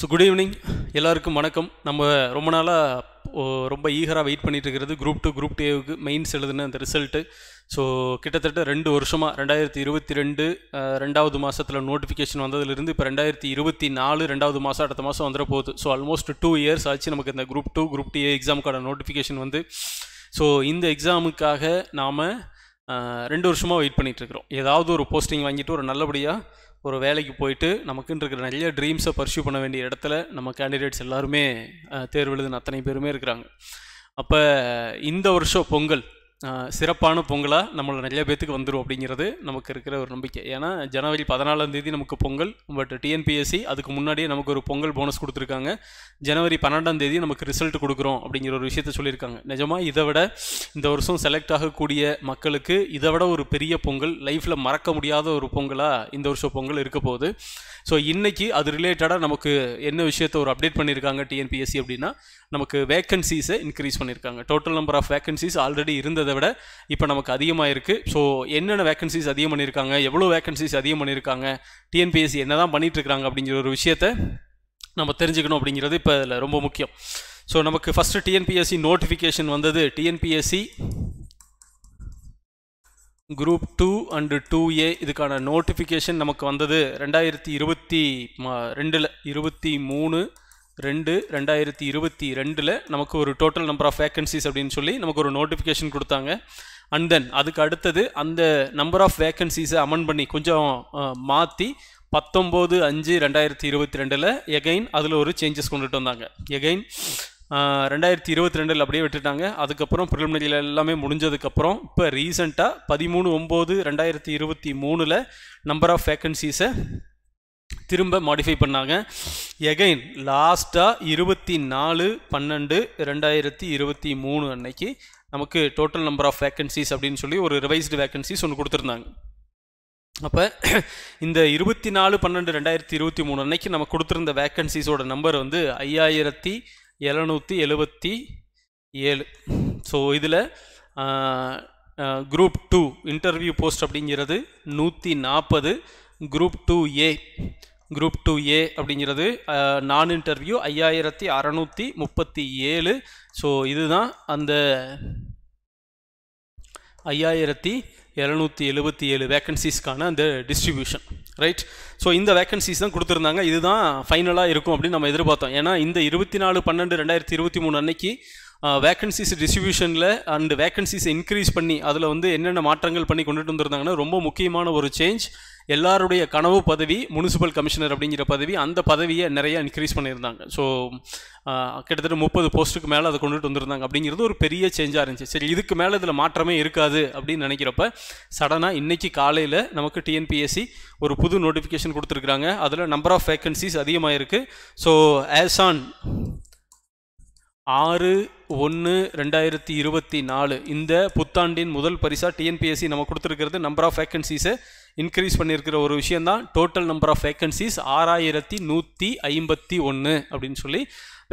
so good evening எல்லாருக்கும் வணக்கம் நம்ம ரொம்ப நாளாக ரொம்ப ஈகராக வெயிட் பண்ணிட்டு இருக்கிறது குரூப் டூ குரூப் டேவுக்கு மெயின்ஸ் எழுதுன அந்த ரிசல்ட்டு ஸோ கிட்டத்தட்ட ரெண்டு வருஷமாக ரெண்டாயிரத்தி இருபத்தி ரெண்டு ரெண்டாவது மாதத்தில் நோட்டிஃபிகேஷன் வந்ததுலேருந்து இப்போ ரெண்டாயிரத்தி இருபத்தி நாலு ரெண்டாவது மாதம் அடுத்த மாதம் வந்துட போகுது ஸோ ஆல்மோஸ்ட் டூ இயர்ஸ் ஆச்சு நமக்கு இந்த குரூப் டூ குரூப் டி எக்ஸாமுக்கான நோட்டிஃபிகேஷன் வந்து ஸோ இந்த எக்ஸாமுக்காக நாம் ரெண்டு வருஷமாக வெயிட் பண்ணிகிட்ருக்குறோம் ஏதாவது ஒரு போஸ்டிங் வாங்கிட்டு ஒரு நல்லபடியாக ஒரு வேலைக்கு போயிட்டு நமக்குன்னு இருக்கிற நிறைய ட்ரீம்ஸை பர்சியூ பண்ண வேண்டிய இடத்துல நம்ம கேண்டிடேட்ஸ் எல்லாருமே தேர்வு எழுதுன அத்தனை பேருமே இருக்கிறாங்க அப்போ இந்த வருஷம் பொங்கல் சிறப்பான பொங்கலாக நம்மளை நிறைய பேத்துக்கு வந்துடும் அப்படிங்கிறது நமக்கு இருக்கிற ஒரு நம்பிக்கை ஏன்னா ஜனவரி பதினாலாம் தேதி நமக்கு பொங்கல் பட் டிஎன்பிஎஸ்சி அதுக்கு முன்னாடியே நமக்கு ஒரு பொங்கல் போனஸ் கொடுத்துருக்காங்க ஜனவரி பன்னெண்டாம் தேதி நமக்கு ரிசல்ட் கொடுக்குறோம் அப்படிங்கிற ஒரு விஷயத்த சொல்லியிருக்காங்க நிஜமாக இதை விட இந்த வருஷம் செலக்ட் ஆகக்கூடிய மக்களுக்கு இதை விட ஒரு பெரிய பொங்கல் லைஃப்பில் மறக்க முடியாத ஒரு பொங்கலாக இந்த வருஷம் பொங்கல் இருக்க போகுது ஸோ இன்றைக்கி அது ரிலேட்டடாக நமக்கு என்ன விஷயத்த ஒரு அப்டேட் பண்ணியிருக்காங்க டிஎன்பிஎஸ்சி அப்படின்னா நமக்கு வேக்கன்சிஸை இன்க்ரீஸ் பண்ணியிருக்காங்க total number of vacancies already இருந்ததை விட இப்போ நமக்கு அதிகமாக இருக்குது ஸோ என்னென்ன வேக்கன்சிஸ் அதிகம் பண்ணியிருக்காங்க எவ்வளோ வேக்கன்சிஸ் அதிகம் பண்ணியிருக்காங்க டிஎன்பிஎஸ்சி என்ன தான் பண்ணிகிட்ருக்காங்க அப்படிங்கிற ஒரு விஷயத்த நம்ம தெரிஞ்சுக்கணும் அப்படிங்கிறது இப்போ அதில் ரொம்ப முக்கியம் ஸோ நமக்கு ஃபஸ்ட்டு டிஎன்பிஎஸ்சி நோட்டிஃபிகேஷன் வந்தது TNPSC group two and two A இதுக்கான நோட்டிஃபிகேஷன் நமக்கு வந்தது ரெண்டாயிரத்தி இருபத்தி ரெண்டில் இருபத்தி மூணு ரெண்டு ரெண்டாயிரத்தி இருபத்தி ரெண்டில் நமக்கு ஒரு டோட்டல் நம்பர் ஆஃப் வேக்கன்சிஸ் அப்படின்னு சொல்லி நமக்கு ஒரு நோட்டிஃபிகேஷன் கொடுத்தாங்க அண்ட் தென் அதுக்கு அடுத்தது அந்த நம்பர் ஆஃப் வேக்கன்சிஸை அமன் பண்ணி கொஞ்சம் மாற்றி பத்தொம்போது அஞ்சு ரெண்டாயிரத்தி இருபத்தி ரெண்டில் எகைன் அதில் ஒரு சேஞ்சஸ் கொண்டுட்டு வந்தாங்க எகைன் ரெண்டாயிரத்தி இருபத்தி ரெண்டில் அப்படியே விட்டுட்டாங்க அதுக்கப்புறம் பிரிலிமினரியில் எல்லாமே முடிஞ்சதுக்கப்புறம் இப்போ ரீசெண்டாக பதிமூணு ஒம்பது ரெண்டாயிரத்தி இருபத்தி மூணில் நம்பர் ஆஃப் வேக்கன்சிஸை திரும்ப மாடிஃபை பண்ணாங்க எகைன் லாஸ்ட்டாக இருபத்தி நாலு பன்னெண்டு ரெண்டாயிரத்தி இருபத்தி மூணு அன்னைக்கு நமக்கு டோட்டல் நம்பர் ஆஃப் வேக்கன்சிஸ் அப்படின்னு சொல்லி ஒரு ரிவைஸ்டு வேக்கன்சிஸ் ஒன்று கொடுத்துருந்தாங்க அப்போ இந்த இருபத்தி நாலு பன்னெண்டு ரெண்டாயிரத்தி இருபத்தி மூணு அன்னைக்கு நம்ம கொடுத்துருந்த வேக்கன்சிஸோட நம்பர் வந்து ஐயாயிரத்தி எழுநூற்றி எழுபத்தி ஏழு ஸோ இதில் குரூப் டூ இன்டர்வியூ போஸ்ட் அப்படிங்கிறது நூற்றி நாற்பது group two A group two A அப்படிங்கிறது நான் இன்டர்வியூ ஐயாயிரத்தி அறநூற்றி முப்பத்தி ஏழு ஸோ இதுதான் அந்த ஐயாயிரத்தி இரநூத்தி எழுபத்தி ஏழு வேக்கன்சிஸ்க்கான அந்த டிஸ்ட்ரிபியூஷன் ரைட் ஸோ இந்த வேக்கன்சிஸ் தான் கொடுத்துருந்தாங்க இதுதான் ஃபைனலாக இருக்கும் அப்படின்னு நம்ம எதிர்பார்த்தோம் ஏன்னா இந்த இருபத்தி நாலு பன்னெண்டு ரெண்டாயிரத்தி இருபத்தி மூணு அன்னைக்கு வேக்கன்சிஸ் டிஸ்ட்ரிபியூஷனில் அண்டு வேக்கன்சிஸ் இன்க்ரீஸ் பண்ணி அதில் வந்து என்னென்ன மாற்றங்கள் பண்ணி கொண்டுட்டு வந்திருந்தாங்கன்னா ரொம்ப முக்கியமான ஒரு சேஞ்ச் எல்லாருடைய கனவு பதவி முனிசிபல் கமிஷனர் அப்படிங்கிற பதவி அந்த பதவியை நிறைய இன்க்ரீஸ் பண்ணியிருந்தாங்க ஸோ கிட்டத்தட்ட முப்பது போஸ்ட்டுக்கு மேலே அதை கொண்டுட்டு வந்திருந்தாங்க அப்படிங்கிறது ஒரு பெரிய சேஞ்சாக இருந்துச்சு சரி இதுக்கு மேலே இதில் மாற்றமே இருக்காது அப்படின்னு நினைக்கிறப்ப சடனாக இன்றைக்கி காலையில் நமக்கு டிஎன்பிஎஸ்சி ஒரு புது நோட்டிஃபிகேஷன் கொடுத்துருக்குறாங்க அதில் நம்பர் ஆஃப் வேக்கன்சிஸ் அதிகமாக இருக்குது ஸோ ஆஸ் ஆன் ஆறு ஒன்று ரெண்டாயிரத்தி இருபத்தி நாலு இந்த புத்தாண்டின் முதல் பரிசாக டிஎன்பிஎஸ்சி நம்ம கொடுத்துருக்கிறது நம்பர் ஆஃப் வேக்கன்சிஸை இன்க்ரீஸ் பண்ணியிருக்கிற ஒரு விஷயந்தான் டோட்டல் நம்பர் ஆஃப் வேக்கன்சிஸ் ஆறாயிரத்தி நூற்றி ஐம்பத்தி ஒன்று அப்படின்னு சொல்லி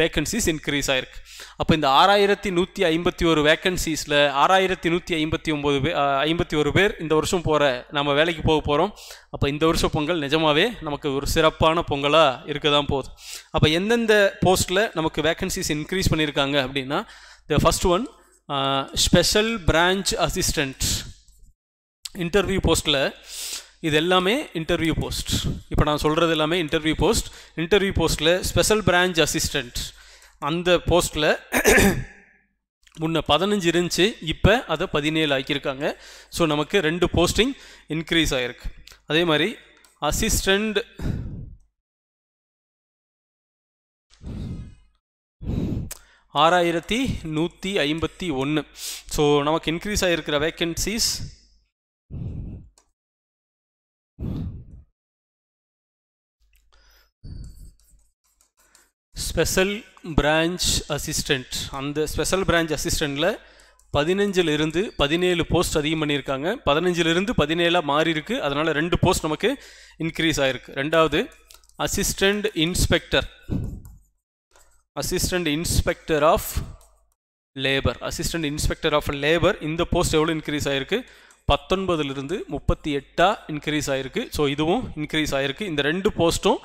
வேக்கன்சிஸ் இன்க்ரீஸ் ஆயிருக்கு அப்போ இந்த ஆறாயிரத்தி நூற்றி ஐம்பத்தி ஒரு வேக்கன்சிஸில் ஆறாயிரத்தி நூற்றி ஐம்பத்தி ஒம்பது பேர் ஐம்பத்தி ஒரு பேர் இந்த வருஷம் போகிற நம்ம வேலைக்கு போக போகிறோம் அப்போ இந்த வருஷ பொங்கல் நிஜமாகவே நமக்கு ஒரு சிறப்பான பொங்கலாக இருக்க தான் போகுது அப்போ எந்தெந்த போஸ்ட்டில் நமக்கு வேக்கன்சிஸ் இன்க்ரீஸ் பண்ணியிருக்காங்க அப்படின்னா the first one special branch assistant interview போஸ்ட்டில் இது எல்லாமே இன்டர்வியூ போஸ்ட் இப்போ நான் சொல்கிறது எல்லாமே இன்டர்வியூ போஸ்ட் இன்டர்வியூ போஸ்ட்டில் ஸ்பெஷல் பிரான்ச் அசிஸ்டண்ட் அந்த போஸ்ட்டில் முன்ன பதினஞ்சு இருந்துச்சு இப்போ அதை பதினேழு ஆக்கியிருக்காங்க ஸோ நமக்கு ரெண்டு போஸ்டிங் இன்க்ரீஸ் ஆகிருக்கு அதே மாதிரி அசிஸ்டண்ட் ஆறாயிரத்தி நூற்றி ஐம்பத்தி ஒன்று ஸோ நமக்கு இன்க்ரீஸ் ஆகிருக்கிற வேக்கன்சிஸ் ஸ்பெஷல் பிரான்ச் அசிஸ்டண்ட் அந்த ஸ்பெஷல் பிரான்ச் அசிஸ்டண்ட்டில் பதினஞ்சிலிருந்து பதினேழு போஸ்ட் அதிகம் பண்ணியிருக்காங்க பதினஞ்சிலிருந்து பதினேழாக மாறி இருக்குது அதனால் ரெண்டு போஸ்ட் நமக்கு இன்க்ரீஸ் ஆகிருக்கு ரெண்டாவது assistant inspector assistant inspector of labour assistant inspector of labour இந்த போஸ்ட் எவ்வளோ இன்க்ரீஸ் ஆகிருக்கு பத்தொன்பதுலேருந்து முப்பத்தி எட்டாக இன்க்ரீஸ் ஆகிருக்கு ஸோ இதுவும் இன்க்ரீஸ் ஆகிருக்கு இந்த ரெண்டு போஸ்ட்டும்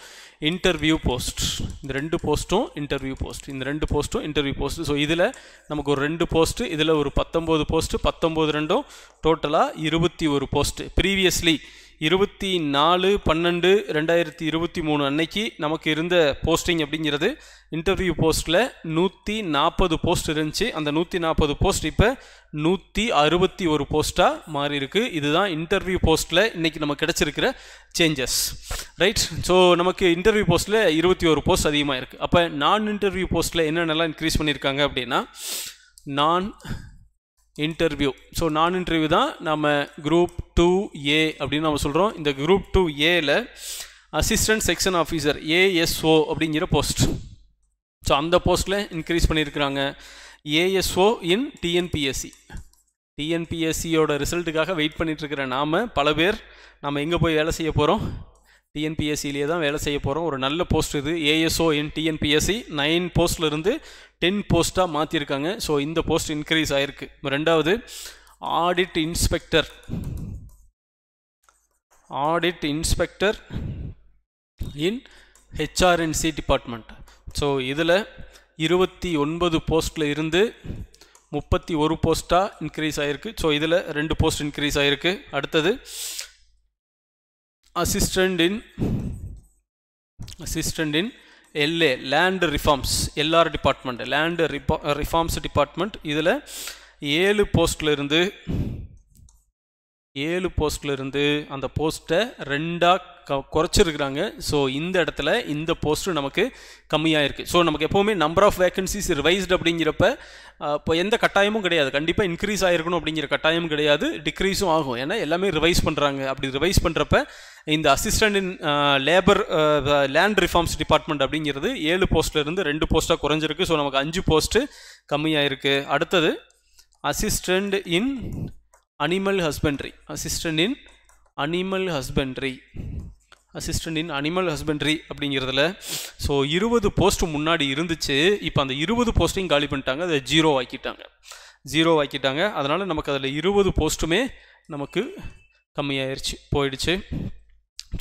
இன்டர்வியூ போஸ்ட் இந்த ரெண்டு போஸ்ட்டும் இன்டர்வியூ போஸ்ட் இந்த ரெண்டு போஸ்ட்டும் இன்டர்வியூ போஸ்ட் ஸோ இதில் நமக்கு ஒரு ரெண்டு போஸ்ட்டு இதில் ஒரு பத்தொம்போது போஸ்ட்டு பத்தொம்போது ரெண்டும் டோட்டலாக இருபத்தி ஒரு போஸ்ட்டு ப்ரீவியஸ்லி இருபத்தி நாலு பன்னெண்டு ரெண்டாயிரத்தி இருபத்தி மூணு அன்னைக்கு நமக்கு இருந்த போஸ்டிங் அப்படிங்கிறது இன்டர்வியூ போஸ்ட்டில் நூற்றி நாற்பது போஸ்ட் இருந்துச்சு அந்த நூற்றி நாற்பது போஸ்ட் இப்போ நூற்றி அறுபத்தி ஒரு போஸ்ட்டாக மாறி இதுதான் இன்டர்வியூ போஸ்ட்டில் இன்றைக்கி நமக்கு கிடச்சிருக்கிற சேஞ்சஸ் ரைட் ஸோ நமக்கு இன்டர்வியூ போஸ்ட்டில் இருபத்தி ஒரு போஸ்ட் அதிகமாக இருக்குது அப்போ நான் இன்டர்வியூ போஸ்ட்டில் என்னென்னலாம் இன்க்ரீஸ் பண்ணியிருக்காங்க அப்படின்னா நான் இன்டர்வியூ ஸோ நான் இன்டர்வியூ தான் நம்ம குரூப் டூ ஏ அப்படின்னு நம்ம சொல்கிறோம் இந்த குரூப் டூ ஏல அசிஸ்டன்ட் செக்ஷன் ஆஃபீஸர் ஏஎஸ்ஓ அப்படிங்கிற போஸ்ட் ஸோ அந்த போஸ்ட்டில் இன்க்ரீஸ் பண்ணியிருக்கிறாங்க ஏஎஸ்ஓ இன் டிஎன்பிஎஸ்சி டிஎன்பிஎஸ்சியோட ரிசல்ட்டுக்காக வெயிட் பண்ணிகிட்ருக்கிற நாம் பல பேர் நம்ம எங்கே போய் வேலை செய்ய போகிறோம் டிஎன்பிஎஸ்சிலேயே தான் வேலை செய்ய போகிறோம் ஒரு நல்ல போஸ்ட் இது ஏஎஸ்ஓ இன் டிஎன்பிஎஸ்சி நைன் இருந்து டென் போஸ்ட்டாக மாற்றிருக்காங்க ஸோ இந்த போஸ்ட் இன்க்ரீஸ் ஆகிருக்கு ரெண்டாவது audit inspector audit inspector in HRNC department so இதில் இருபத்தி ஒன்பது போஸ்ட்டில் இருந்து முப்பத்தி ஒரு போஸ்ட்டாக இன்க்ரீஸ் ஆகிருக்கு ஸோ இதில் ரெண்டு போஸ்ட் இன்க்ரீஸ் ஆகிருக்கு அடுத்தது இன் அசிஸ்டண்டின் in LA land reforms LR department land reforms department இதில் ஏழு போஸ்ட்லேருந்து ஏழு இருந்து அந்த போஸ்ட்டை ரெண்டாக க குறைச்சிருக்கிறாங்க ஸோ இந்த இடத்துல இந்த போஸ்ட்டு நமக்கு கம்மியாக இருக்குது ஸோ நமக்கு எப்போவுமே நம்பர் ஆஃப் வேக்கன்சிஸ் ரிவைஸ்டு அப்படிங்கிறப்ப இப்போ எந்த கட்டாயமும் கிடையாது கண்டிப்பாக இன்க்ரீஸ் ஆகிருக்கணும் அப்படிங்கிற கட்டாயமும் கிடையாது டிக்ரீஸும் ஆகும் ஏன்னா எல்லாமே ரிவைஸ் பண்ணுறாங்க அப்படி ரிவைஸ் பண்ணுறப்ப இந்த assistant in labour land reforms department அப்படிங்கிறது ஏழு போஸ்ட்லேருந்து ரெண்டு போஸ்ட்டாக குறைஞ்சிருக்கு ஸோ நமக்கு அஞ்சு போஸ்ட்டு கம்மியாக இருக்குது அடுத்தது assistant in animal husbandry assistant in animal husbandry assistant in animal husbandry அப்படிங்கிறதுல ஸோ இருபது போஸ்ட் முன்னாடி இருந்துச்சு இப்போ அந்த இருபது போஸ்ட்டையும் காலி பண்ணிட்டாங்க அதை ஜீரோ ஆக்கிட்டாங்க ஜீரோ ஆக்கிட்டாங்க அதனால் நமக்கு அதில் இருபது போஸ்ட்டுமே நமக்கு கம்மியாயிருச்சு போயிடுச்சு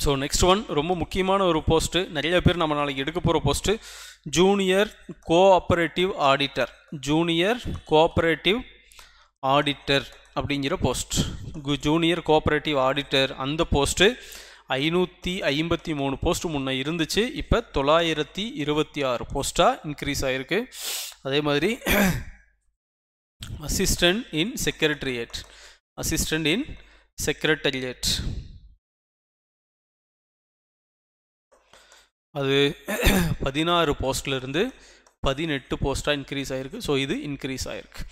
ஸோ நெக்ஸ்ட் ஒன் ரொம்ப முக்கியமான ஒரு போஸ்ட்டு நிறைய பேர் நம்ம நாளைக்கு எடுக்க போகிற post junior cooperative auditor junior cooperative auditor அப்படிங்கிற போஸ்ட் ஜூனியர் கோஆப்ரேட்டிவ் ஆடிட்டர் அந்த போஸ்ட்டு ஐநூற்றி ஐம்பத்தி மூணு போஸ்ட் முன்னே இருந்துச்சு இப்போ தொள்ளாயிரத்தி இருபத்தி ஆறு போஸ்ட்டாக இன்க்ரீஸ் ஆகிருக்கு அதே மாதிரி assistant in secretariat assistant in secretariat அது பதினாறு போஸ்ட்லேருந்து பதினெட்டு போஸ்ட்டாக இன்க்ரீஸ் ஆகிருக்கு ஸோ இது இன்க்ரீஸ் ஆகிருக்கு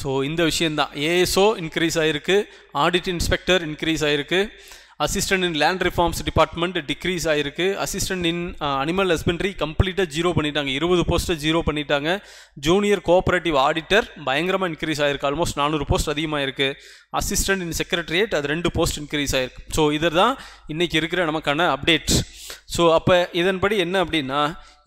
ஸோ இந்த விஷயந்தான் ஏஎஸ்ஓ இன்க்ரீஸ் ஆகிருக்கு ஆடிட் இன்ஸ்பெக்டர் இன்க்ரீஸ் ஆகிருக்கு assistant in land reforms department decrease ஆகிருக்கு அசிஸ்டன்ட் இன் அனிமல் ஹஸ்பண்ட்ரி கம்ப்ளீட்டாக ஜீரோ பண்ணிட்டாங்க இருபது போஸ்ட்டை ஜீரோ பண்ணிட்டாங்க ஜூனியர் கோஆப்ரேட்டிவ் ஆடிட்டர் பயங்கரமாக இன்க்ரீஸ் ஆகிருக்கு ஆல்மோஸ்ட் நானூறு போஸ்ட் அதிகமாக இருக்குது அசிஸ்டன்ட் இன் செக்ரட்டரியேட் அது ரெண்டு போஸ்ட் இன்க்ரீஸ் ஆகிருக்கு ஸோ இது தான் இன்றைக்கி இருக்கிற நமக்கான அப்டேட்ஸ் ஸோ அப்போ இதன்படி என்ன அப்படின்னா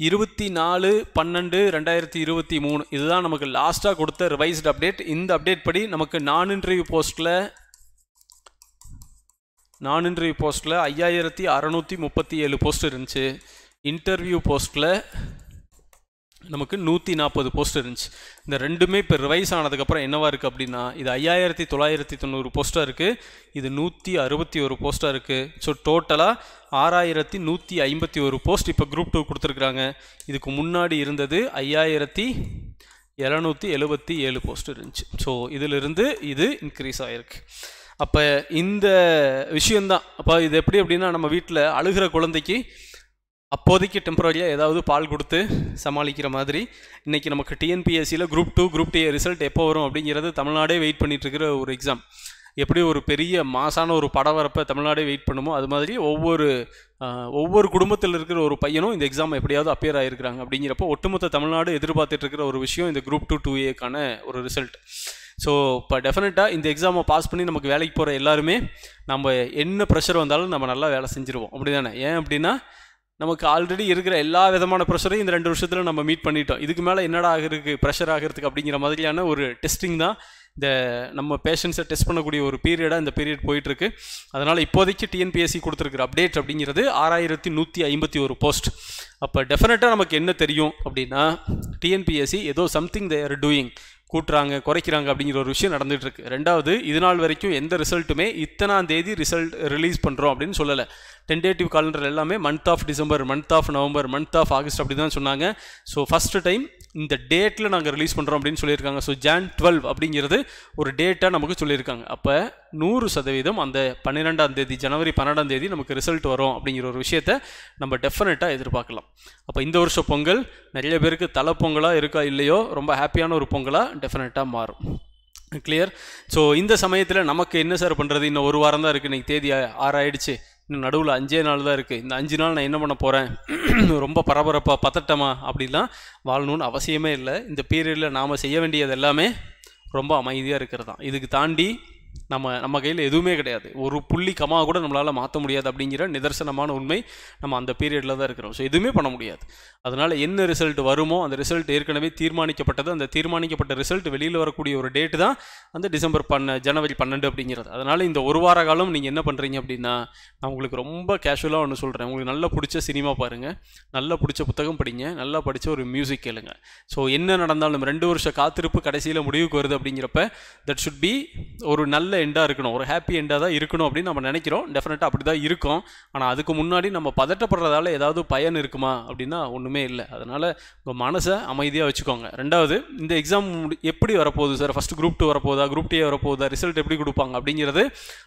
இருபத்தி நாலு பன்னெண்டு ரெண்டாயிரத்தி இருபத்தி மூணு இதுதான் நமக்கு லாஸ்ட்டாக கொடுத்த ரிவைஸ்டு அப்டேட் இந்த அப்டேட் படி நமக்கு நான் இன்டர்வியூ போஸ்ட்டில் நான் இன்டர்வியூ போஸ்ட்டில் ஐயாயிரத்தி அறநூற்றி முப்பத்தி ஏழு போஸ்ட் இருந்துச்சு இன்டர்வியூ போஸ்ட்டில் நமக்கு நூற்றி நாற்பது போஸ்ட் இருந்துச்சு இந்த ரெண்டுமே இப்போ ரிவைஸ் ஆனதுக்கப்புறம் என்னவா இருக்குது அப்படின்னா இது ஐயாயிரத்தி தொள்ளாயிரத்தி தொண்ணூறு போஸ்ட்டாக இருக்குது இது நூற்றி அறுபத்தி ஒரு போஸ்ட்டாக இருக்குது ஸோ டோட்டலாக ஆறாயிரத்தி நூற்றி ஐம்பத்தி ஒரு போஸ்ட் இப்போ குரூப் டூ கொடுத்துருக்குறாங்க இதுக்கு முன்னாடி இருந்தது ஐயாயிரத்தி இரநூத்தி எழுபத்தி ஏழு போஸ்ட் இருந்துச்சு ஸோ இதிலிருந்து இது இன்க்ரீஸ் ஆகிருக்கு அப்போ இந்த விஷயந்தான் அப்போ இது எப்படி அப்படின்னா நம்ம வீட்டில் அழுகிற குழந்தைக்கு அப்போதைக்கு டெம்பரரியாக ஏதாவது பால் கொடுத்து சமாளிக்கிற மாதிரி இன்றைக்கி நமக்கு டிஎன்பிஎஸ்சியில் group two group D result எப்போ வரும் அப்படிங்கிறது தமிழ்நாடே வெயிட் பண்ணிகிட்ருக்கிற ஒரு எக்ஸாம் எப்படி ஒரு பெரிய மாசான ஒரு படம் வரப்போ தமிழ்நாடே வெயிட் பண்ணுமோ அது மாதிரி ஒவ்வொரு ஒவ்வொரு குடும்பத்தில் இருக்கிற ஒரு பையனும் இந்த எக்ஸாம் எப்படியாவது அப்பியர் ஆகிருக்கிறாங்க அப்படிங்கிறப்போ ஒட்டுமொத்த தமிழ்நாடு எதிர்பார்த்துட்டு இருக்கிற ஒரு விஷயம் இந்த குரூப் டூ டூ ஏக்கான ஒரு ரிசல்ட் ஸோ இப்போ டெஃபினட்டாக இந்த எக்ஸாமை பாஸ் பண்ணி நமக்கு வேலைக்கு போகிற எல்லாருமே நம்ம என்ன ப்ரெஷர் வந்தாலும் நம்ம நல்லா வேலை செஞ்சுருவோம் அப்படி தானே ஏன் அப்படின்னா நமக்கு ஆல்ரெடி இருக்கிற எல்லா விதமான ப்ரெஷரையும் இந்த ரெண்டு வருஷத்தில் நம்ம மீட் பண்ணிட்டோம் இதுக்கு மேலே என்னடா ஆகிறதுக்கு ப்ரெஷர் ஆகிறதுக்கு அப்படிங்கிற மாதிரியான ஒரு டெஸ்டிங் தான் இந்த நம்ம பேஷன்ஸை டெஸ்ட் பண்ணக்கூடிய ஒரு பீரியடாக இந்த பீரியட் போயிட்டுருக்கு அதனால் இப்போதைக்கு டிஎன்பிஎஸ்சி கொடுத்துருக்குற அப்டேட் அப்படிங்கிறது ஆறாயிரத்தி நூற்றி ஐம்பத்தி ஒரு போஸ்ட் அப்போ டெஃபினட்டாக நமக்கு என்ன தெரியும் அப்படின்னா டிஎன்பிஎஸ்சி ஏதோ சம்திங் தே ஆர் டூயிங் கூட்டுறாங்க குறைக்கிறாங்க அப்படிங்கிற ஒரு விஷயம் நடந்துகிட்ருக்கு ரெண்டாவது இது நாள் வரைக்கும் எந்த ரிசல்ட்டுமே இத்தனாம் தேதி ரிசல்ட் ரிலீஸ் பண்ணுறோம் அப்படின்னு சொல்லலை டென்டேட்டிவ் காலண்டர் எல்லாமே month of December month of November month of August அப்படி தான் சொன்னாங்க ஸோ ஃபஸ்ட்டு டைம் இந்த டேட்டில் நாங்கள் ரிலீஸ் பண்ணுறோம் அப்படின்னு சொல்லியிருக்காங்க ஸோ ஜான் டுவெல் அப்படிங்கிறது ஒரு டேட்டாக நமக்கு சொல்லியிருக்காங்க அப்போ நூறு சதவீதம் அந்த பன்னிரெண்டாம் தேதி ஜனவரி பன்னெண்டாம் தேதி நமக்கு ரிசல்ட் வரும் அப்படிங்கிற ஒரு விஷயத்த நம்ம டெஃபினட்டாக எதிர்பார்க்கலாம் அப்போ இந்த வருஷம் பொங்கல் நிறைய பேருக்கு தலை பொங்கலாக இருக்கா இல்லையோ ரொம்ப ஹாப்பியான ஒரு பொங்கலாக டெஃபினட்டாக மாறும் கிளியர் ஸோ இந்த சமயத்தில் நமக்கு என்ன சார் பண்ணுறது இன்னும் ஒரு வாரம் தான் இருக்குது இன்றைக்கி தேதி ஆறாயிடுச்சு இன்னும் நடுவில் அஞ்சே நாள் தான் இருக்குது இந்த அஞ்சு நாள் நான் என்ன பண்ண போகிறேன் ரொம்ப பரபரப்பாக பதட்டமா அப்படிலாம் வாழணும்னு அவசியமே இல்லை இந்த பீரியடில் நாம் செய்ய வேண்டியது எல்லாமே ரொம்ப அமைதியாக இருக்கிறது தான் இதுக்கு தாண்டி நம்ம நம்ம கையில் எதுவுமே கிடையாது ஒரு புள்ளி கமா கூட நம்மளால் மாற்ற முடியாது அப்படிங்கிற நிதர்சனமான உண்மை நம்ம அந்த பீரியடில் தான் இருக்கிறோம் ஸோ எதுவுமே பண்ண முடியாது அதனால் என்ன ரிசல்ட் வருமோ அந்த ரிசல்ட் ஏற்கனவே தீர்மானிக்கப்பட்டது அந்த தீர்மானிக்கப்பட்ட ரிசல்ட் வெளியில் வரக்கூடிய ஒரு டேட்டு தான் அந்த டிசம்பர் பண்ண ஜனவரி பன்னெண்டு அப்படிங்கிறது அதனால் இந்த ஒரு வார காலம் நீங்கள் என்ன பண்ணுறீங்க அப்படின்னா நான் உங்களுக்கு ரொம்ப கேஷுவலாக ஒன்று சொல்கிறேன் உங்களுக்கு நல்லா பிடிச்ச சினிமா பாருங்கள் நல்லா பிடிச்ச புத்தகம் படிங்க நல்லா படித்த ஒரு மியூசிக் கேளுங்க ஸோ என்ன நடந்தாலும் ரெண்டு வருஷம் காத்திருப்பு கடைசியில் முடிவுக்கு வருது அப்படிங்கிறப்ப தட் சுட் பி ஒரு நல்ல நல்ல எண்டாக இருக்கணும் ஒரு ஹாப்பி எண்டாக தான் இருக்கணும் அப்படின்னு நம்ம நினைக்கிறோம் டெஃபினட்டாக அப்படி தான் இருக்கும் ஆனால் அதுக்கு முன்னாடி நம்ம பதட்டப்படுறதால ஏதாவது பயன் இருக்குமா அப்படின்னா ஒன்றுமே இல்லை அதனால் உங்கள் மனசை அமைதியாக வச்சுக்கோங்க ரெண்டாவது இந்த எக்ஸாம் எப்படி வரப்போகுது சார் ஃபஸ்ட் குரூப் டூ வரப்போதா குரூப் டே வரப்போதா ரிசல்ட் எப்படி கொடுப்பாங்க அப்படிங்கிறது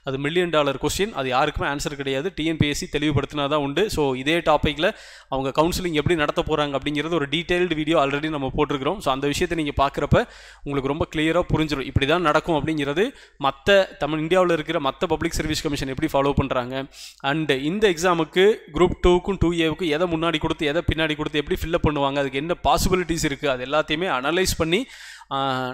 அது மில்லியன் டாலர் கொஸ்டின் அது யாருக்குமே ஆன்சர் கிடையாது டிஎன்பிஎஸ்சி தெளிவுபடுத்தினா தான் உண்டு ஸோ இதே டாப்பிக்கில் அவங்க கவுன்சிலிங் எப்படி நடத்த போகிறாங்க அப்படிங்கிறது ஒரு டீட்டெயில்டு வீடியோ ஆல்ரெடி நம்ம போட்டிருக்கிறோம் ஸோ அந்த விஷயத்தை நீங்கள் பார்க்குறப்ப உங்களுக்கு ரொம்ப கிளியராக புரிஞ்சிடும் இப்படி தான் நடக்கும் அப்படிங்கிறது மற்ற மற்ற தமிழ் இந்தியாவில் இருக்கிற மற்ற பப்ளிக் சர்வீஸ் கமிஷன் எப்படி ஃபாலோ பண்ணுறாங்க அண்டு இந்த எக்ஸாமுக்கு குரூப் டூக்கும் டூ ஏவுக்கும் எதை முன்னாடி கொடுத்து எதை பின்னாடி கொடுத்து எப்படி ஃபில்லப் பண்ணுவாங்க அதுக்கு என்ன பாசிபிலிட்டிஸ் இருக்குது அது எல்லாத்தையுமே அனலைஸ் பண்ணி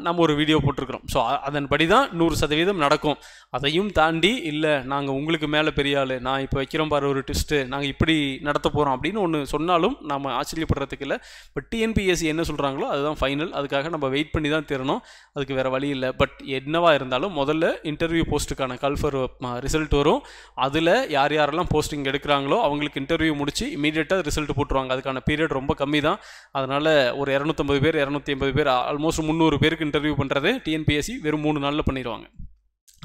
நம்ம ஒரு வீடியோ போட்டிருக்கிறோம் ஸோ அதன்படி தான் நூறு சதவீதம் நடக்கும் அதையும் தாண்டி இல்லை நாங்கள் உங்களுக்கு மேலே பெரிய ஆள் நான் இப்போ வைக்கிறோம் பாரு ஒரு டெஸ்ட்டு நாங்கள் இப்படி நடத்த போகிறோம் அப்படின்னு ஒன்று சொன்னாலும் நம்ம ஆச்சரியப்படுறதுக்கு இல்லை பட் டிஎன்பிஎஸ்சி என்ன சொல்கிறாங்களோ அதுதான் ஃபைனல் அதுக்காக நம்ம வெயிட் பண்ணி தான் தரணும் அதுக்கு வேறு வழி இல்லை பட் என்னவாக இருந்தாலும் முதல்ல இன்டர்வியூ போஸ்ட்டுக்கான கல்ஃபர் ரிசல்ட் வரும் அதில் யார் யாரெல்லாம் போஸ்டிங் எடுக்கிறாங்களோ அவங்களுக்கு இன்டர்வியூ முடிச்சு இமீடியட்டாக ரிசல்ட் போட்டுருவாங்க அதுக்கான பீரியட் ரொம்ப கம்மி தான் அதனால் ஒரு இரநூத்தம்பது பேர் இரநூத்தி ஐம்பது பேர் ஆல்மோஸ்ட் முந்நூறு முந்நூறு பேருக்கு இன்டர்வியூ பண்ணுறது டிஎன்பிஎஸ்சி வெறும் மூணு நாளில் பண்ணிடுவாங்க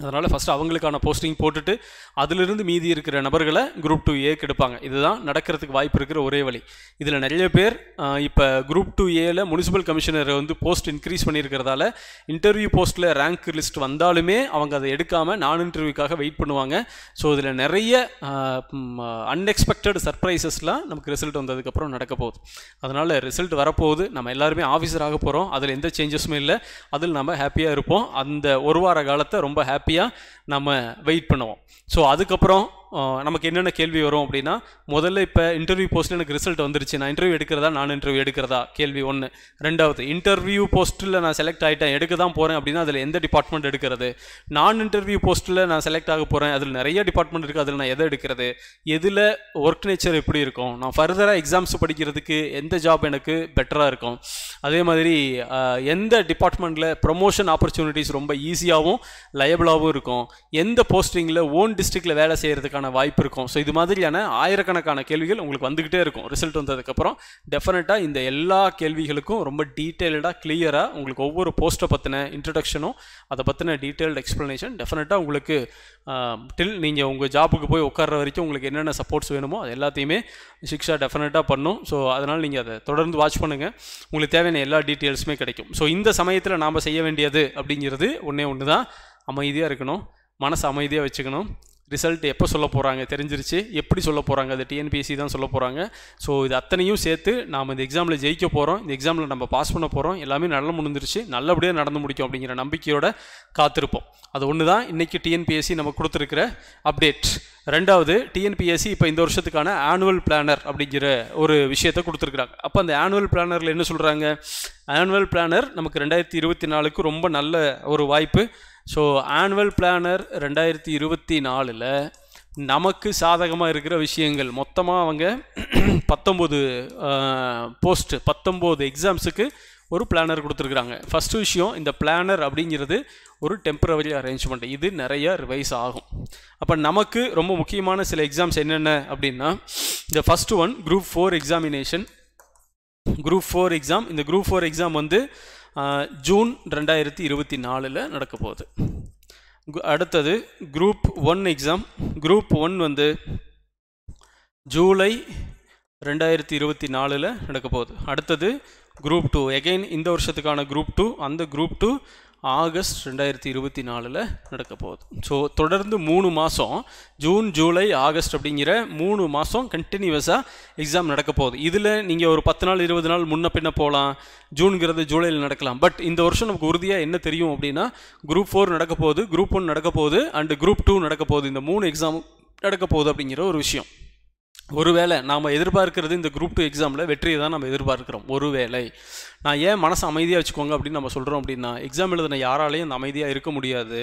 அதனால் ஃபஸ்ட்டு அவங்களுக்கான போஸ்டிங் போட்டுட்டு அதிலிருந்து மீதி இருக்கிற நபர்களை குரூப் டூ ஏக்கு எடுப்பாங்க இதுதான் நடக்கிறதுக்கு வாய்ப்பு இருக்கிற ஒரே வழி இதில் நிறைய பேர் இப்போ குரூப் டூ ஏல முனிசிபல் கமிஷனர் வந்து போஸ்ட் இன்க்ரீஸ் பண்ணியிருக்கிறதால இன்டர்வியூ போஸ்ட்டில் ரேங்க் லிஸ்ட் வந்தாலுமே அவங்க அதை எடுக்காமல் நான் இன்டர்வியூக்காக வெயிட் பண்ணுவாங்க ஸோ இதில் நிறைய அன்எக்ஸ்பெக்டட் சர்ப்ரைசஸ்லாம் நமக்கு ரிசல்ட் வந்ததுக்கப்புறம் நடக்க போகுது அதனால் ரிசல்ட் வரப்போகுது நம்ம எல்லாருமே ஆஃபீஸர் ஆக போகிறோம் அதில் எந்த சேஞ்சஸுமே இல்லை அதில் நம்ம ஹாப்பியாக இருப்போம் அந்த ஒரு வார காலத்தை ரொம்ப ஹாப்பி ஹாப்பியாக நம்ம வெயிட் பண்ணுவோம் ஸோ அதுக்கப்புறம் நமக்கு என்னென்ன கேள்வி வரும் அப்படின்னா முதல்ல இப்போ இன்டர்வியூ போஸ்ட்டில் எனக்கு ரிசல்ட் வந்துருச்சு நான் இன்டர்வியூ எடுக்கிறதா நான் இன்டர்வியூ எடுக்கிறதா கேள்வி ஒன்று ரெண்டாவது இன்டர்வியூ போஸ்ட்டில் நான் செலக்ட் ஆகிட்டேன் எடுக்க தான் போகிறேன் அப்படின்னா அதில் எந்த டிபார்ட்மெண்ட் எடுக்கிறது நான் இன்டர்வியூ போஸ்ட்டில் நான் செலக்ட் ஆக போகிறேன் அதில் நிறைய டிபார்ட்மெண்ட் இருக்குது அதில் நான் எதை எடுக்கிறது எதில் ஒர்க் நேச்சர் எப்படி இருக்கும் நான் ஃபர்தராக எக்ஸாம்ஸ் படிக்கிறதுக்கு எந்த ஜாப் எனக்கு பெட்டராக இருக்கும் அதே மாதிரி எந்த டிபார்ட்மெண்ட்டில் ப்ரொமோஷன் ஆப்பர்ச்சுனிட்டிஸ் ரொம்ப ஈஸியாகவும் லயபிளாகவும் இருக்கும் எந்த போஸ்டிங்கில் ஓன் டிஸ்ட்ரிக்டில் வேலை செய்கிறதுக்கு கிடைக்கிறதுக்கான வாய்ப்பு இருக்கும் ஸோ இது மாதிரியான ஆயிரக்கணக்கான கேள்விகள் உங்களுக்கு வந்துக்கிட்டே இருக்கும் ரிசல்ட் வந்ததுக்கப்புறம் டெஃபினட்டாக இந்த எல்லா கேள்விகளுக்கும் ரொம்ப டீட்டெயில்டாக கிளியராக உங்களுக்கு ஒவ்வொரு போஸ்ட்டை பற்றின இன்ட்ரடக்ஷனும் அதை பற்றின டீட்டெயில்டு எக்ஸ்ப்ளனேஷன் டெஃபினட்டாக உங்களுக்கு டில் நீங்கள் உங்கள் ஜாபுக்கு போய் உட்கார்ற வரைக்கும் உங்களுக்கு என்னென்ன சப்போர்ட்ஸ் வேணுமோ அது எல்லாத்தையுமே சிக்ஷா டெஃபினட்டாக பண்ணும் ஸோ அதனால் நீங்கள் அதை தொடர்ந்து வாட்ச் பண்ணுங்கள் உங்களுக்கு தேவையான எல்லா டீட்டெயில்ஸுமே கிடைக்கும் ஸோ இந்த சமயத்தில் நாம் செய்ய வேண்டியது அப்படிங்கிறது ஒன்றே ஒன்று தான் அமைதியாக இருக்கணும் மனசு அமைதியாக வச்சுக்கணும் ரிசல்ட் எப்போ சொல்ல போகிறாங்க தெரிஞ்சிருச்சு எப்படி சொல்ல போகிறாங்க அது டிஎன்பிஎஸ்சி தான் சொல்ல போகிறாங்க ஸோ இது அத்தனையும் சேர்த்து நாம் இந்த எக்ஸாமில் ஜெயிக்க போகிறோம் இந்த எக்ஸாமில் நம்ம பாஸ் பண்ண போகிறோம் எல்லாமே நல்ல முடிஞ்சிருச்சு நல்லபடியாக நடந்து முடிக்கும் அப்படிங்கிற நம்பிக்கையோட காத்திருப்போம் அது ஒன்று தான் இன்றைக்கி டிஎன்பிஎஸ்சி நம்ம கொடுத்துருக்கிற அப்டேட் ரெண்டாவது டிஎன்பிஎஸ்சி இப்போ இந்த வருஷத்துக்கான ஆனுவல் பிளானர் அப்படிங்கிற ஒரு விஷயத்தை கொடுத்துருக்குறாங்க அப்போ அந்த ஆனுவல் பிளானரில் என்ன சொல்கிறாங்க ஆனுவல் பிளானர் நமக்கு ரெண்டாயிரத்தி இருபத்தி நாலுக்கு ரொம்ப நல்ல ஒரு வாய்ப்பு ஸோ ஆனுவல் பிளானர் ரெண்டாயிரத்தி இருபத்தி நாலில் நமக்கு சாதகமாக இருக்கிற விஷயங்கள் மொத்தமாக அவங்க பத்தொம்போது போஸ்ட்டு பத்தொம்போது எக்ஸாம்ஸுக்கு ஒரு பிளானர் கொடுத்துருக்குறாங்க ஃபஸ்ட்டு விஷயம் இந்த பிளானர் அப்படிங்கிறது ஒரு டெம்பரவரி அரேஞ்ச்மெண்ட் இது நிறைய ரிவைஸ் ஆகும் அப்போ நமக்கு ரொம்ப முக்கியமான சில எக்ஸாம்ஸ் என்னென்ன அப்படின்னா இந்த first one group four examination group four exam இந்த குரூப் ஃபோர் எக்ஸாம் வந்து ஜூன் ரெண்டாயிரத்தி இருபத்தி நாலில் நடக்க போகுது அடுத்தது group one exam group one வந்து ஜூலை ரெண்டாயிரத்தி இருபத்தி நாலில் நடக்க போகுது அடுத்தது குரூப் டூ எகெயின் இந்த வருஷத்துக்கான குரூப் டூ அந்த குரூப் டூ ஆகஸ்ட் ரெண்டாயிரத்தி இருபத்தி நாலில் நடக்க போகுது ஸோ தொடர்ந்து மூணு மாதம் ஜூன் ஜூலை ஆகஸ்ட் அப்படிங்கிற மூணு மாதம் கண்டினியூவஸாக எக்ஸாம் நடக்க போகுது இதில் நீங்கள் ஒரு பத்து நாள் இருபது நாள் முன்ன பின்ன போகலாம் ஜூனுங்கிறது ஜூலையில் நடக்கலாம் பட் இந்த வருஷம் நமக்கு உறுதியாக என்ன தெரியும் அப்படின்னா குரூப் ஃபோர் நடக்க போகுது குரூப் ஒன் நடக்க போகுது அண்டு குரூப் டூ நடக்க போகுது இந்த மூணு எக்ஸாம் நடக்க போகுது அப்படிங்கிற ஒரு விஷயம் ஒருவேளை நாம் எதிர்பார்க்கறது இந்த குரூப் டூ எக்ஸாமில் வெற்றியை தான் நம்ம எதிர்பார்க்குறோம் ஒருவேளை நான் ஏன் மனசு அமைதியாக வச்சுக்கோங்க அப்படின்னு நம்ம சொல்கிறோம் அப்படின்னா எக்ஸாம் எழுதின யாராலையும் அந்த அமைதியாக இருக்க முடியாது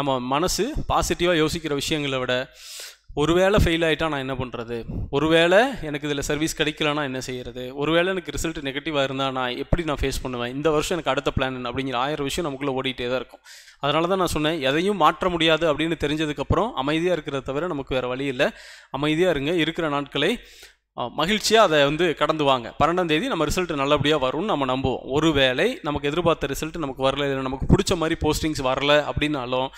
நம்ம மனசு பாசிட்டிவாக யோசிக்கிற விஷயங்களை விட ஒருவேளை ஃபெயில் ஆகிட்டா நான் என்ன பண்ணுறது ஒருவேளை எனக்கு இதில் சர்வீஸ் கிடைக்கலனா என்ன செய்கிறது ஒருவேளை எனக்கு ரிசல்ட் நெகட்டிவாக இருந்தால் நான் எப்படி நான் ஃபேஸ் பண்ணுவேன் இந்த வருஷம் எனக்கு அடுத்த பிளான் என்ன அப்படிங்கிற ஆயிரம் விஷயம் நமக்குள்ளே ஓடிட்டே தான் இருக்கும் அதனால தான் நான் சொன்னேன் எதையும் மாற்ற முடியாது அப்படின்னு தெரிஞ்சதுக்கப்புறம் அமைதியாக இருக்கிறத தவிர நமக்கு வேறு வழி இல்லை அமைதியாக இருங்க இருக்கிற நாட்களை மகிழ்ச்சியாக அதை வந்து கடந்து வாங்க பன்னெண்டாம் தேதி நம்ம ரிசல்ட் நல்லபடியாக வரும்னு நம்ம நம்புவோம் ஒருவேளை நமக்கு எதிர்பார்த்த ரிசல்ட் நமக்கு வரல இல்லை நமக்கு பிடிச்ச மாதிரி போஸ்டிங்ஸ் வரல அப்படின்னாலும்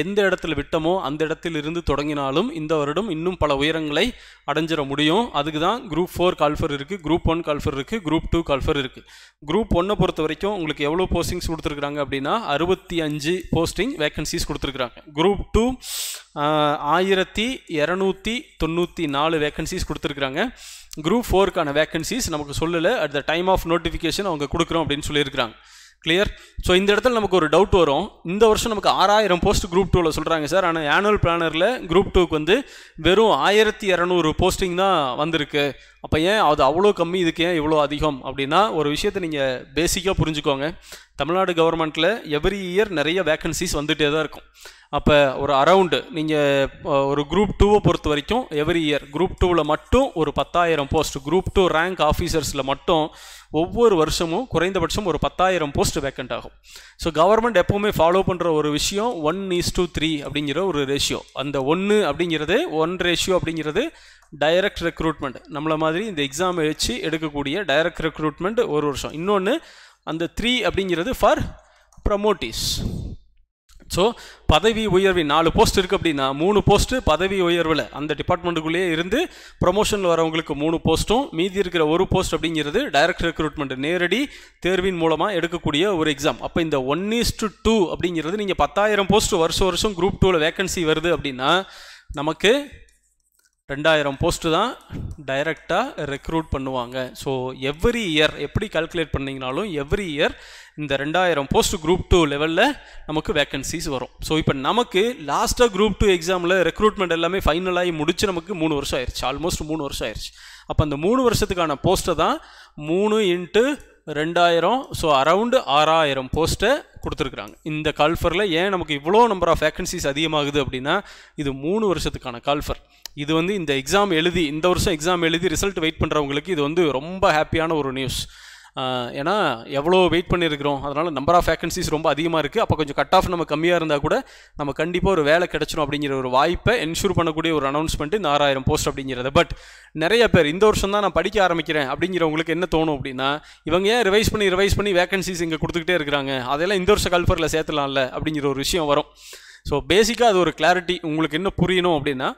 எந்த இடத்துல விட்டமோ அந்த இடத்தில் இருந்து தொடங்கினாலும் இந்த வருடம் இன்னும் பல உயரங்களை அடைஞ்சிட முடியும் அதுக்கு தான் குரூப் ஃபோர் கால்ஃபர் இருக்குது குரூப் ஒன் கால்ஃபர் இருக்குது குரூப் டூ கால்ஃபர் இருக்குது குரூப் ஒன்னை பொறுத்த வரைக்கும் உங்களுக்கு எவ்வளோ போஸ்டிங்ஸ் கொடுத்துருக்குறாங்க அப்படின்னா அறுபத்தி அஞ்சு போஸ்டிங் வேக்கன்சிஸ் கொடுத்துருக்குறாங்க குரூப் டூ ஆயிரத்தி இரநூத்தி தொண்ணூற்றி நாலு வேக்கன்சிஸ் கொடுத்துருக்குறாங்க குரூப் ஃபோருக்கான வேக்கன்சிஸ் நமக்கு சொல்லலை at the time of notification அவங்க கொடுக்குறோம் அப்படின்னு சொல்லியிருக்கிறாங்க கிளியர் ஸோ இந்த இடத்துல நமக்கு ஒரு டவுட் வரும் இந்த வருஷம் நமக்கு ஆறாயிரம் போஸ்ட் குரூப் டூவில் சொல்கிறாங்க சார் ஆனால் ஆனுவல் பிளானரில் குரூப் டூக்கு வந்து வெறும் ஆயிரத்தி இரநூறு போஸ்டிங் தான் வந்திருக்கு அப்போ ஏன் அது அவ்வளோ கம்மி இதுக்கு ஏன் இவ்வளோ அதிகம் அப்படின்னா ஒரு விஷயத்தை நீங்கள் பேசிக்காக புரிஞ்சுக்கோங்க தமிழ்நாடு கவர்மெண்ட்டில் எவ்ரி இயர் நிறைய வேக்கன்சிஸ் வந்துகிட்டே தான் இருக்கும் அப்போ ஒரு அரவுண்டு நீங்கள் ஒரு குரூப் டூவை பொறுத்த வரைக்கும் எவ்ரி இயர் குரூப் டூவில் மட்டும் ஒரு பத்தாயிரம் போஸ்ட் குரூப் டூ ரேங்க் ஆஃபீஸர்ஸில் மட்டும் ஒவ்வொரு வருஷமும் குறைந்தபட்சம் ஒரு பத்தாயிரம் போஸ்ட் வேக்கண்ட் ஆகும் ஸோ கவர்மெண்ட் எப்போவுமே ஃபாலோ பண்ணுற ஒரு விஷயம் ஒன் இஸ் டூ த்ரீ அப்படிங்கிற ஒரு ரேஷியோ அந்த ஒன்று அப்படிங்கிறது ஒன் ரேஷியோ அப்படிங்கிறது டைரக்ட் ரெக்ரூட்மெண்ட் நம்மளை மாதிரி இந்த எக்ஸாம் வச்சு எடுக்கக்கூடிய டைரக்ட் ரெக்ரூட்மெண்ட் ஒரு வருஷம் இன்னொன்று அந்த த்ரீ அப்படிங்கிறது ஃபார் ப்ரமோட்டிஸ் ஸோ பதவி உயர்வு நாலு போஸ்ட் இருக்குது அப்படின்னா மூணு போஸ்ட்டு பதவி உயர்வில் அந்த டிபார்ட்மெண்ட்டுக்குள்ளேயே இருந்து ப்ரொமோஷனில் வரவங்களுக்கு மூணு போஸ்ட்டும் மீதி இருக்கிற ஒரு போஸ்ட் அப்படிங்கிறது டைரக்ட் ரெக்ரூட்மெண்ட் நேரடி தேர்வின் மூலமாக எடுக்கக்கூடிய ஒரு எக்ஸாம் அப்போ இந்த ஒன் டு டூ அப்படிங்கிறது நீங்கள் பத்தாயிரம் போஸ்ட் வருஷம் வருஷம் குரூப் டூவில் வேக்கன்சி வருது அப்படின்னா நமக்கு ரெண்டாயிரம் போஸ்ட்டு தான் டைரெக்டாக ரெக்ரூட் பண்ணுவாங்க ஸோ எவ்ரி இயர் எப்படி கால்குலேட் பண்ணிங்கனாலும் எவ்ரி இயர் இந்த ரெண்டாயிரம் போஸ்ட் குரூப் டூ லெவலில் நமக்கு வேக்கன்சிஸ் வரும் ஸோ இப்போ நமக்கு லாஸ்ட்டாக குரூப் டூ எக்ஸாமில் ரெக்ரூட்மெண்ட் எல்லாமே ஃபைனலாகி முடிச்சு நமக்கு மூணு வருஷம் ஆயிடுச்சு ஆல்மோஸ்ட் மூணு வருஷம் ஆயிடுச்சு அப்போ அந்த மூணு வருஷத்துக்கான போஸ்ட்டை தான் மூணு இன்ட்டு ரெண்டாயிரம் ஸோ அரவுண்டு ஆறாயிரம் போஸ்ட்டை கொடுத்துருக்குறாங்க இந்த கால்ஃபரில் ஏன் நமக்கு இவ்வளோ நம்பர் ஆஃப் வேக்கன்சிஸ் அதிகமாகுது அப்படின்னா இது மூணு வருஷத்துக்கான கால்ஃபர் இது வந்து இந்த எக்ஸாம் எழுதி இந்த வருஷம் எக்ஸாம் எழுதி ரிசல்ட் வெயிட் பண்ணுறவங்களுக்கு இது வந்து ரொம்ப ஹாப்பியான ஒரு நியூஸ் ஏன்னா எவ்வளோ வெயிட் பண்ணியிருக்கிறோம் அதனால் நம்பர் ஆஃப் வேக்கன்சிஸ் ரொம்ப அதிகமாக இருக்குது அப்போ கொஞ்சம் கட் ஆஃப் நம்ம கம்மியாக இருந்தால் கூட நம்ம கண்டிப்பாக ஒரு வேலை கிடச்சிடும் அப்படிங்கிற ஒரு வாய்ப்பை என்ஷூர் பண்ணக்கூடிய ஒரு அனௌன்ஸ்மெண்ட் இந்த ஆறாயிரம் போஸ்ட் அப்படிங்கிறது பட் நிறைய பேர் இந்த வருஷம் தான் நான் படிக்க ஆரம்பிக்கிறேன் அப்படிங்கிறவங்களுக்கு என்ன தோணும் அப்படின்னா இவங்க ஏன் ரிவைஸ் பண்ணி ரிவைஸ் பண்ணி வேக்கன்சிஸ் இங்கே கொடுத்துக்கிட்டே இருக்கிறாங்க அதெல்லாம் இந்த வருஷம் கல்ஃபரில் சேர்த்துலாம்ல அப்படிங்கிற ஒரு விஷயம் வரும் ஸோ பேசிக்காக அது ஒரு கிளாரிட்டி உங்களுக்கு இன்னும் புரியணும் அப்படின்னா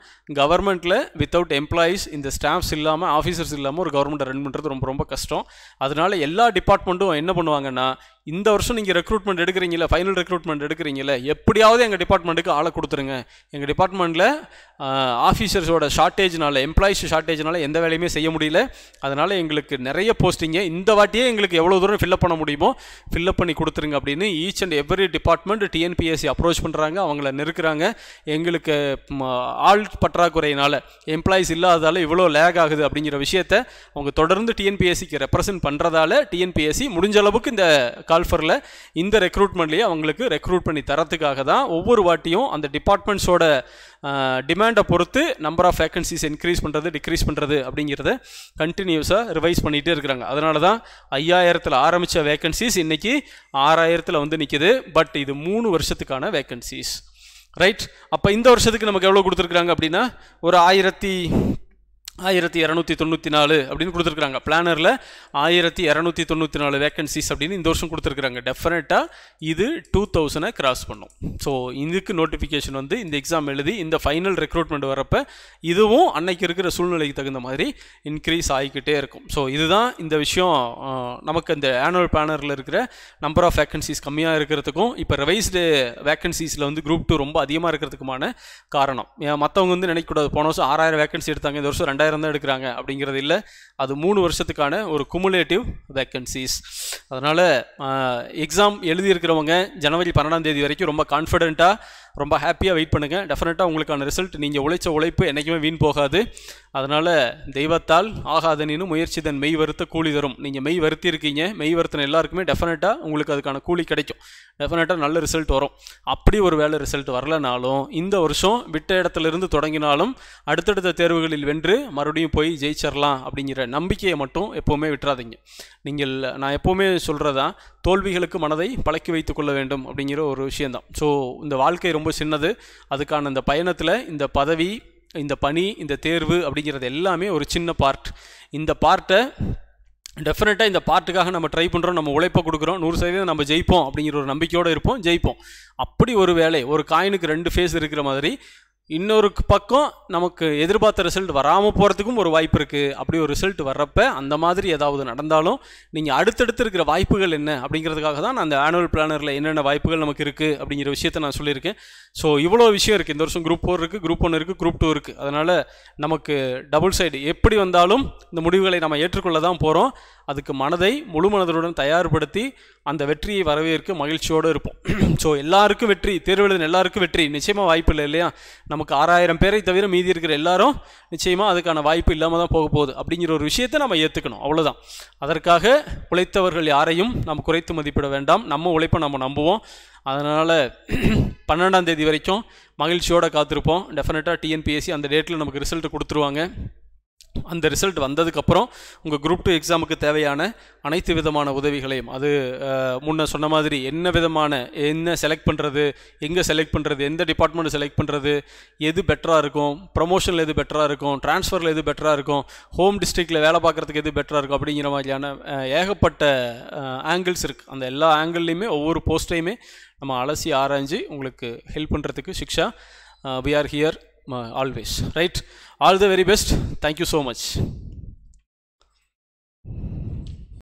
கவர்மெண்ட்டில் வித்தவுட் எம்ப்ளாயீஸ் இந்த ஸ்டாஃப்ஸ் இல்லாமல் ஆஃபீஸர்ஸ் இல்லாமல் ஒரு கவர்மெண்ட்டை ரன் பண்ணுறது ரொம்ப ரொம்ப கஷ்டம் அதனால எல்லா டிபார்ட்மெண்ட்டும் என்ன பண்ணுவாங்கன்னா இந்த வருஷம் நீங்கள் ரெக்ரூட்மெண்ட் எடுக்கிறீங்களா ஃபைனல் ரெக்ரூட்மெண்ட் எடுக்கிறீங்களா எப்படியாவது எங்கள் டிபார்ட்மெண்ட்டுக்கு ஆளை கொடுத்துருங்க எங்கள் டிபார்ட்மெண்ட்டில் ஆஃபீஸர்ஸோட ஷார்ட்டேஜ்னால எம்ப்ளாயிஸ் ஷார்ட்டேஜ்னால எந்த வேலையுமே செய்ய முடியல அதனால் எங்களுக்கு நிறைய போஸ்டிங்கு இந்த வாட்டியே எங்களுக்கு எவ்வளோ தூரம் ஃபில்அப் பண்ண முடியுமோ ஃபில்அப் பண்ணி கொடுத்துருங்க அப்படின்னு each and every department TNPSC approach பண்ணுறாங்க அவங்கள நெருக்கிறாங்க எங்களுக்கு ஆள் பற்றாக்குறையினால் எம்ப்ளாயிஸ் இல்லாததால் இவ்வளோ லேக் ஆகுது அப்படிங்கிற விஷயத்தை அவங்க தொடர்ந்து டிஎன்பிஎஸ்சிக்கு ரெப்ரசன்ட் பண்ணுறதால டிஎன்பிஎஸ்சி முடிஞ்ச அளவுக்கு இந்த கால்ஃபரில் இந்த ரெக்ரூட்மெண்ட்லேயே அவங்களுக்கு ரெக்ரூட் பண்ணி தரத்துக்காக தான் ஒவ்வொரு வாட்டியும் அந்த டிபார்ட்மெண்ட்ஸோட டிமாண்டை பொறுத்து நம்பர் ஆஃப் வேக்கன்சிஸ் இன்க்ரீஸ் பண்ணுறது டிக்ரீஸ் பண்ணுறது அப்படிங்கிறத கண்டினியூஸாக ரிவைஸ் பண்ணிகிட்டே இருக்கிறாங்க அதனால தான் ஐயாயிரத்தில் ஆரம்பித்த வேக்கன்சிஸ் இன்றைக்கி ஆறாயிரத்தில் வந்து நிற்கிது பட் இது மூணு வருஷத்துக்கான வேக்கன்சிஸ் ரைட் அப்போ இந்த வருஷத்துக்கு நமக்கு எவ்வளோ கொடுத்துருக்குறாங்க அப்படின்னா ஒரு ஆயிரத்தி ஆயிரத்தி இரநூத்தி தொண்ணூற்றி நாலு அப்படின்னு கொடுத்துருக்குறாங்க பிளானரில் ஆயிரத்தி இரநூத்தி தொண்ணூற்றி நாலு வேக்கன்சிஸ் அப்படின்னு இந்த வருஷம் கொடுத்துருக்குறாங்க டெஃபினட்டாக இது டூ தௌசண்டை கிராஸ் பண்ணும் ஸோ இதுக்கு நோட்டிஃபிகேஷன் வந்து இந்த எக்ஸாம் எழுதி இந்த ஃபைனல் ரெக்ரூட்மெண்ட் வரப்போ இதுவும் அன்னைக்கு இருக்கிற சூழ்நிலைக்கு தகுந்த மாதிரி இன்க்ரீஸ் ஆகிக்கிட்டே இருக்கும் ஸோ இதுதான் இந்த விஷயம் நமக்கு அந்த ஆனுவல் பிளானரில் இருக்கிற நம்பர் ஆஃப் வேக்கன்சிஸ் கம்மியாக இருக்கிறதுக்கும் இப்போ ரிவைஸ்டு வேக்கன்சிஸில் வந்து குரூப் டூ ரொம்ப அதிகமாக இருக்கிறதுக்குமான காரணம் மற்றவங்க வந்து நினைக்கக்கூடாது போன வருஷம் ஆறாயிரம் வேக்கன்சி எடுத்தாங்க இந்த வருஷம் ரெண்டாயிரம் ரெண்டாயிரம் தான் எடுக்கிறாங்க அப்படிங்கிறது இல்லை அது மூணு வருஷத்துக்கான ஒரு குமுலேட்டிவ் வேக்கன்சிஸ் அதனால் எக்ஸாம் எழுதியிருக்கிறவங்க ஜனவரி பன்னெண்டாம் தேதி வரைக்கும் ரொம்ப கான்ஃபிடென்ட்டாக ரொம்ப ஹாப்பியாக வெயிட் பண்ணுங்கள் டெஃபினட்டாக உங்களுக்கான ரிசல்ட் நீங்கள் உழைச்ச உழைப்பு என்றைக்குமே வீண் போகாது அதனால் தெய்வத்தால் ஆகாதனின்னு முயற்சி தன் மெய் வருத்த கூலி தரும் நீங்கள் மெய் வருத்திருக்கீங்க மெய் வருத்தின எல்லாருக்குமே டெஃபினட்டாக உங்களுக்கு அதுக்கான கூலி கிடைக்கும் டெஃபினட்டாக நல்ல ரிசல்ட் வரும் அப்படி ஒரு வேலை ரிசல்ட் வரலனாலும் இந்த வருஷம் விட்ட இடத்துலேருந்து தொடங்கினாலும் அடுத்தடுத்த தேர்வுகளில் வென்று மறுபடியும் போய் ஜெயிச்சிடலாம் அப்படிங்கிற நம்பிக்கையை மட்டும் எப்போவுமே விட்டுறாதீங்க நீங்கள் நான் எப்போவுமே சொல்கிறதா தோல்விகளுக்கு மனதை பழக்கி வைத்துக்கொள்ள கொள்ள வேண்டும் அப்படிங்கிற ஒரு விஷயந்தான் ஸோ இந்த வாழ்க்கை ரொம்ப ரொம்ப சின்னது அதுக்கான இந்த பயணத்தில் இந்த பதவி இந்த பணி இந்த தேர்வு அப்படிங்கிறது எல்லாமே ஒரு சின்ன பார்ட் இந்த பார்ட்டை டெஃபினட்டாக இந்த பார்ட்டுக்காக நம்ம ட்ரை பண்ணுறோம் நம்ம உழைப்பை கொடுக்குறோம் நூறு சதவீதம் நம்ம ஜெயிப்போம் அப்படிங்கிற ஒரு நம்பிக்கையோடு இருப்போம் ஜெயிப்போம் அப்படி ஒரு வேலை ஒரு காயினுக்கு ரெண்டு ஃபேஸ் இருக்கிற மாதிரி இன்னொரு பக்கம் நமக்கு எதிர்பார்த்த ரிசல்ட் வராமல் போகிறதுக்கும் ஒரு வாய்ப்பு இருக்குது அப்படி ஒரு ரிசல்ட் வர்றப்ப அந்த மாதிரி ஏதாவது நடந்தாலும் நீங்கள் அடுத்தடுத்து இருக்கிற வாய்ப்புகள் என்ன அப்படிங்கிறதுக்காக தான் நான் அந்த ஆனுவல் பிளானரில் என்னென்ன வாய்ப்புகள் நமக்கு இருக்குது அப்படிங்கிற விஷயத்த நான் சொல்லியிருக்கேன் ஸோ இவ்வளோ விஷயம் இருக்குது இந்த வருஷம் குரூப் ஃபோர் இருக்குது குரூப் ஒன் இருக்குது குரூப் டூ இருக்குது அதனால் நமக்கு டபுள் சைடு எப்படி வந்தாலும் இந்த முடிவுகளை நம்ம ஏற்றுக்கொள்ள தான் போகிறோம் அதுக்கு மனதை முழு மனதுடன் தயார்படுத்தி அந்த வெற்றியை வரவேற்க மகிழ்ச்சியோடு இருப்போம் ஸோ எல்லாருக்கும் வெற்றி தேர்வு எல்லாருக்கும் வெற்றி நிச்சயமாக வாய்ப்பு இல்லை இல்லையா நமக்கு ஆறாயிரம் பேரை தவிர மீதி இருக்கிற எல்லாரும் நிச்சயமாக அதுக்கான வாய்ப்பு இல்லாமல் தான் போக போகுது அப்படிங்கிற ஒரு விஷயத்தை நம்ம ஏற்றுக்கணும் அவ்வளோதான் அதற்காக உழைத்தவர்கள் யாரையும் நம்ம குறைத்து மதிப்பிட வேண்டாம் நம்ம உழைப்பை நம்ம நம்புவோம் அதனால் பன்னெண்டாம் தேதி வரைக்கும் மகிழ்ச்சியோடு காத்திருப்போம் டெஃபினட்டாக டிஎன்பிஎஸ்சி அந்த டேட்டில் நமக்கு ரிசல்ட்டு கொடுத்துருவாங்க அந்த ரிசல்ட் வந்ததுக்கப்புறம் உங்கள் குரூப் டூ எக்ஸாமுக்கு தேவையான அனைத்து விதமான உதவிகளையும் அது முன்ன சொன்ன மாதிரி என்ன விதமான என்ன செலக்ட் பண்ணுறது எங்கே செலக்ட் பண்ணுறது எந்த டிபார்ட்மெண்ட் செலக்ட் பண்ணுறது எது பெட்டராக இருக்கும் ப்ரமோஷனில் எது பெட்டராக இருக்கும் ட்ரான்ஸ்ஃபரில் எது பெட்டராக இருக்கும் ஹோம் டிஸ்ட்ரிக்டில் வேலை பார்க்குறதுக்கு எது பெட்டராக இருக்கும் அப்படிங்கிற மாதிரியான ஏகப்பட்ட ஆங்கிள்ஸ் இருக்குது அந்த எல்லா ஆங்கிள்லேயுமே ஒவ்வொரு போஸ்ட்டையுமே நம்ம அலசி ஆராய்ஞ்சு உங்களுக்கு ஹெல்ப் பண்ணுறதுக்கு Shiksha we are here always right all the very best thank you so much